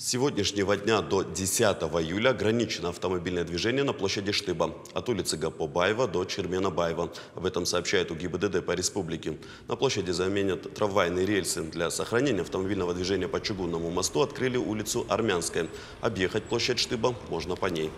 С сегодняшнего дня до 10 июля ограничено автомобильное движение на площади Штыба от улицы Гапобаева до Черменобаева. Об этом сообщает УГИБДД по республике. На площади заменят трамвайные рельсы. Для сохранения автомобильного движения по чугунному мосту открыли улицу Армянская. Объехать площадь Штыба можно по ней.